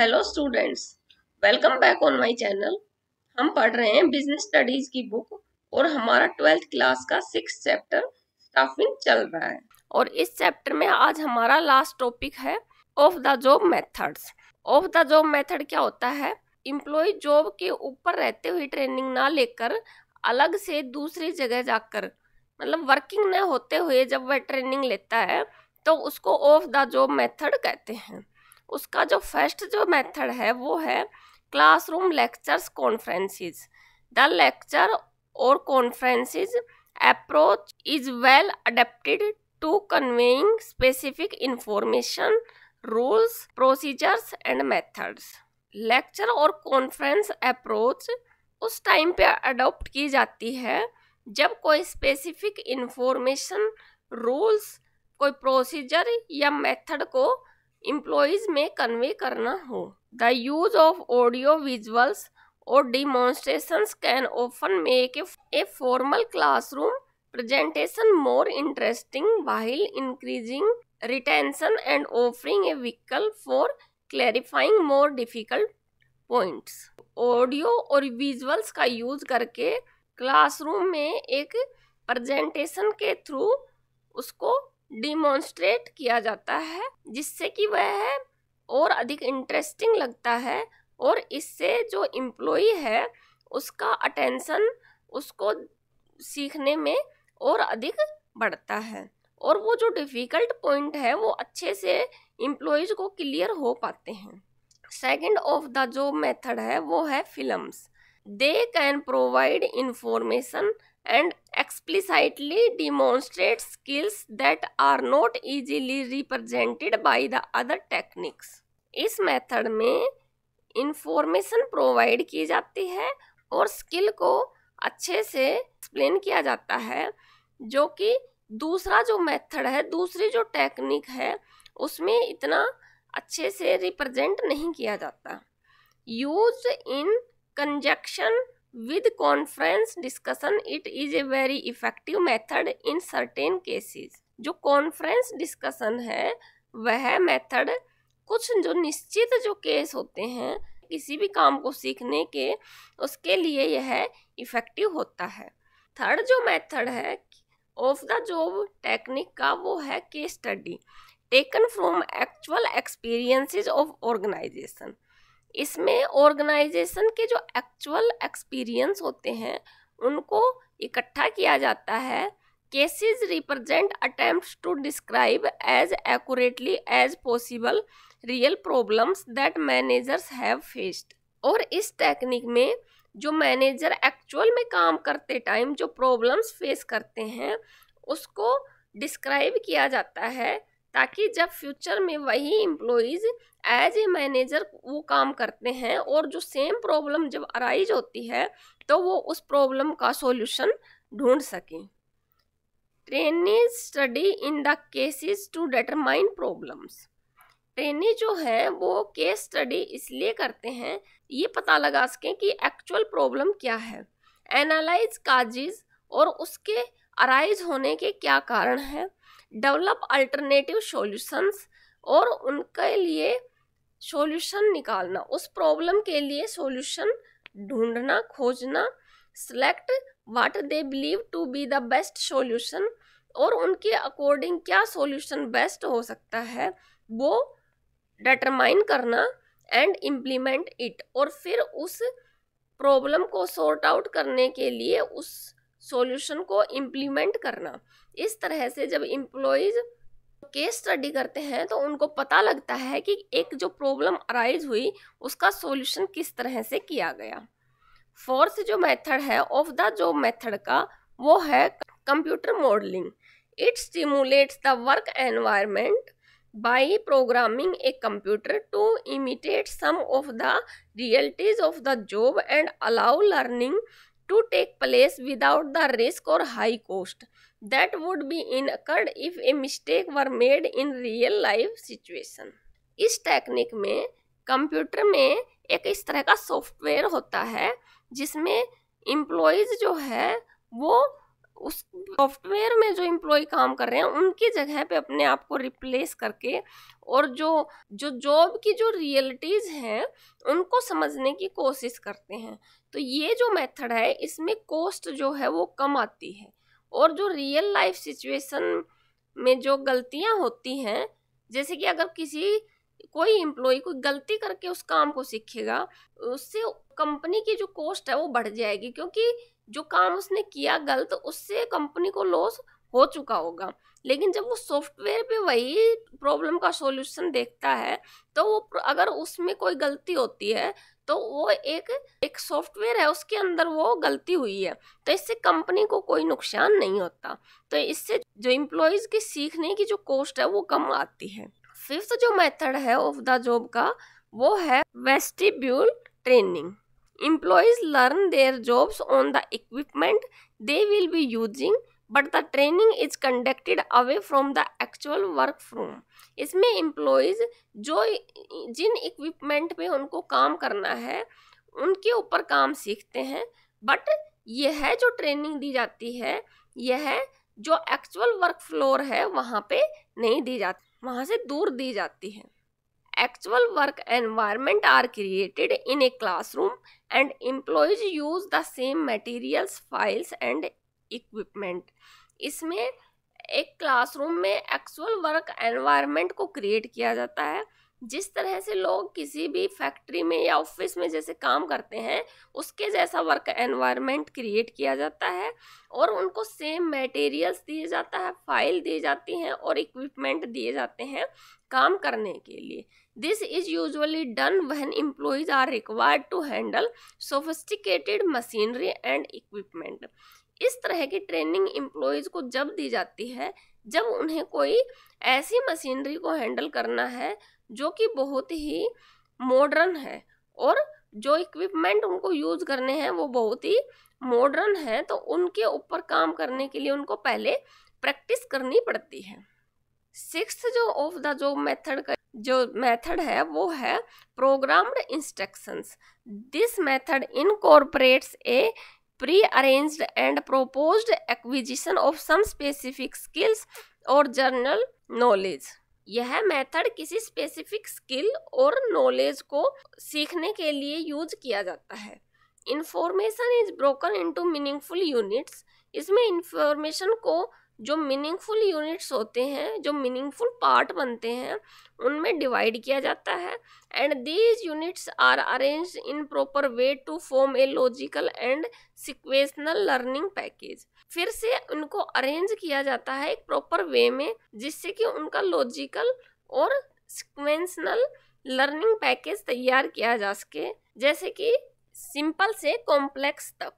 Hello students welcome back on my channel हम पढ़ रहे हैं बिजनेस स्टडीज की बुक और हमारा ट्वेल्थ क्लास का सिक्स चैप्टर स्टाफिंग चल रहा है और इस चैप्टर में आज हमारा लास्ट टॉपिक है off the job methods off the job method क्या होता है इम्प्लॉय जॉब के ऊपर रहते हुए ट्रेनिंग ना लेकर अलग से दूसरी जगह जाकर मतलब वर्किंग न होते हुए जब वह ट्रेनिंग लेता है तो उसको ऑफ द जॉब मेथड कहते हैं उसका जो फर्स्ट जो मेथड है वो है classroom lectures conferences the lecture और conferences approach is well adapted to conveying specific information rules procedures and methods lecture और कॉन्फ्रेंस अप्रोच उस टाइम पे अडोप्ट की जाती है जब कोई स्पेसिफिक इंफॉर्मेशन रूल्स कोई प्रोसीजर या मेथड को इम्प्लॉज में कन्वे करना हो the use of audio visuals और demonstration can open make a formal classroom presentation more interesting while increasing retention and offering A vehicle for clarifying more difficult points audio और visuals का use करके classroom में एक presentation के through उसको demonstrate किया जाता है जिससे कि वह और अधिक इंटरेस्टिंग लगता है और इससे जो एम्प्लॉई है उसका अटेंसन उसको सीखने में और अधिक बढ़ता है और वो जो डिफ़िकल्ट पॉइंट है वो अच्छे से एम्प्लॉयज़ को क्लियर हो पाते हैं सेकंड ऑफ द जो मेथड है वो है films they can provide information and explicitly demonstrate skills that are not easily represented by the other techniques इस मेथड में इंफॉर्मेशन प्रोवाइड की जाती है और स्किल को अच्छे से एक्सप्लेन किया जाता है जो कि दूसरा जो मेथड है दूसरी जो टेक्निक है उसमें इतना अच्छे से रिप्रेजेंट नहीं किया जाता use in conjunction with conference discussion it is a very effective method in certain cases जो कॉन्फ्रेंस डिस्कशन है वह मेथड कुछ जो निश्चित जो केस होते हैं किसी भी काम को सीखने के उसके लिए यह इफेक्टिव होता है थर्ड जो मेथड है ऑफ द जॉब टेक्निक का वो है case study taken from actual experiences of organisation इसमें ऑर्गेनाइजेशन के जो एक्चुअल एक्सपीरियंस होते हैं उनको इकट्ठा किया जाता है cases represent attempts to describe as accurately as possible real problems that managers have faced और इस टेक्निक में जो मैनेजर एक्चुअल में काम करते टाइम जो प्रॉब्लम्स फेस करते हैं उसको डिस्क्राइब किया जाता है ताकि जब फ्यूचर में वही एम्प्लॉयज़ एज ए मैनेजर वो काम करते हैं और जो सेम प्रॉब्लम जब अराइज होती है तो वो उस प्रॉब्लम का सॉल्यूशन ढूंढ सकें trainees study in the cases to determine problems trainee जो है वो केस स्टडी इसलिए करते हैं ये पता लगा सकें कि एक्चुअल प्रॉब्लम क्या है एनालाइज काजिज़ और उसके अराइज होने के क्या कारण हैं डेवलप अल्टरनेटिव सॉल्यूशंस और उनके लिए सॉल्यूशन निकालना उस प्रॉब्लम के लिए सॉल्यूशन ढूंढना खोजना select what they believe to be the best solution और उनके अकॉर्डिंग क्या सॉल्यूशन बेस्ट हो सकता है वो डिटरमाइन करना एंड इम्प्लीमेंट इट और फिर उस प्रॉब्लम को सॉर्ट आउट करने के लिए उस सॉल्यूशन को इम्प्लीमेंट करना इस तरह से जब इम्प्लॉयज केस स्टडी करते हैं तो उनको पता लगता है कि एक जो प्रॉब्लम अराइज हुई उसका सॉल्यूशन किस तरह से किया गया फोर्थ जो मेथड है ऑफ द जो मेथड का वो है computer modelling it stimulates the work environment by programming a computer to imitate some of the realities of the job and allow learning to take place without the risk और high cost that would be occurred if a mistake were made in real life situation. इस technique में computer में एक इस तरह का software होता है जिसमें इम्प्लॉयज़ जो है वो उस सॉफ्टवेयर में जो इम्प्लॉय काम कर रहे हैं उनकी जगह पे अपने आप को रिप्लेस करके और जो जो जॉब की जो रियलिटीज़ हैं उनको समझने की कोशिश करते हैं तो ये जो मेथड है इसमें कॉस्ट जो है वो कम आती है और जो रियल लाइफ सिचुएशन में जो गलतियां होती हैं जैसे कि अगर किसी कोई एम्प्लॉय कोई गलती करके उस काम को सीखेगा उससे कंपनी की जो कॉस्ट है वो बढ़ जाएगी क्योंकि जो काम उसने किया गलत उससे कंपनी को लॉस हो चुका होगा लेकिन जब वो सॉफ्टवेयर पे वही प्रॉब्लम का सॉल्यूशन देखता है तो वो अगर उसमें कोई गलती होती है तो वो एक एक सॉफ्टवेयर है उसके अंदर वो गलती हुई है तो इससे कंपनी को कोई नुकसान नहीं होता तो इससे जो इम्प्लॉयज की सीखने की जो कॉस्ट है वो कम आती है फिफ्थ जो मेथड है ऑफ द जॉब का वो है vestibule training employees learn their jobs on the equipment they will be using but the training is conducted away from the actual work from इसमें इम्प्लॉयज़ जो जिन इक्विपमेंट पे उनको काम करना है उनके ऊपर काम सीखते हैं बट यह है जो ट्रेनिंग दी जाती है यह है जो एक्चुअल वर्क फ्लोर है वहाँ पे नहीं दी जाती वहाँ से दूर दी जाती है actual work environment are created in a classroom and employees use the same materials files and equipment इसमें एक क्लासरूम में एक्चुअल वर्क एनवायरनमेंट को क्रिएट किया जाता है जिस तरह से लोग किसी भी फैक्ट्री में या ऑफिस में जैसे काम करते हैं उसके जैसा वर्क एनवायरनमेंट क्रिएट किया जाता है और उनको सेम मटेरियल्स दिए जाता है फाइल दी जाती हैं और इक्विपमेंट दिए जाते हैं काम करने के लिए this is usually done when employees are required to handle sophisticated machinery and equipment इस तरह की ट्रेनिंग एम्प्लॉयज़ को जब दी जाती है जब उन्हें कोई ऐसी मशीनरी को हैंडल करना है जो कि बहुत ही मॉडर्न है और जो इक्विपमेंट उनको यूज करने हैं वो बहुत ही मॉडर्न है तो उनके ऊपर काम करने के लिए उनको पहले प्रैक्टिस करनी पड़ती है सिक्स जो ऑफ द जो मेथड का जो मेथड है वो है programmed instructions this method incorporates a prearranged and proposed acquisition of some specific skills और जनरल नॉलेज यह मेथड किसी स्पेसिफिक स्किल और नॉलेज को सीखने के लिए यूज किया जाता है information is broken into meaningful units इसमें इंफॉर्मेशन को जो मीनिंगफुल यूनिट्स होते हैं जो मीनिंगफुल पार्ट बनते हैं उनमें डिवाइड किया जाता है and these units are arrange in proper way to form a logical and sequential learning package फिर से उनको अरेंज किया जाता है एक प्रॉपर वे में जिससे कि उनका लॉजिकल और सिक्वेंशनल लर्निंग पैकेज तैयार किया जा सके जैसे कि सिंपल से कॉम्प्लेक्स तक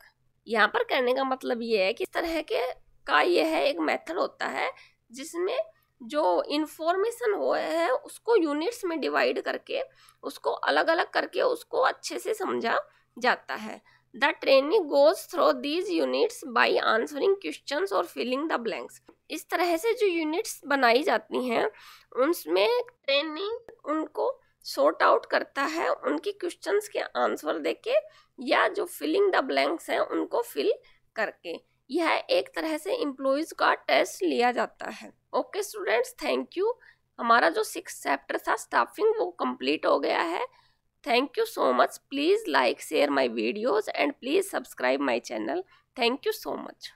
यहाँ पर कहने का मतलब ये है कि इस तरह के का ये है एक मेथड होता है जिसमें जो इन्फॉर्मेशन हो है उसको यूनिट्स में डिवाइड करके उसको अलग अलग करके उसको अच्छे से समझा जाता है the training goes through these units by answering question और फिलिंग द ब्लैंक्स इस तरह से जो यूनिट्स बनाई जाती हैं उनमें ट्रेनिंग उनको सॉर्ट आउट करता है उनकी क्वेश्चंस के आंसर देके या जो फिलिंग द ब्लैंक्स हैं उनको फिल करके यह एक तरह से एम्प्लॉयज़ का टेस्ट लिया जाता है ओके स्टूडेंट्स थैंक यू हमारा जो सिक्स चैप्टर था स्टाफिंग वो कंप्लीट हो गया है thank you so much please like share my videos and please subscribe my channel thank you so much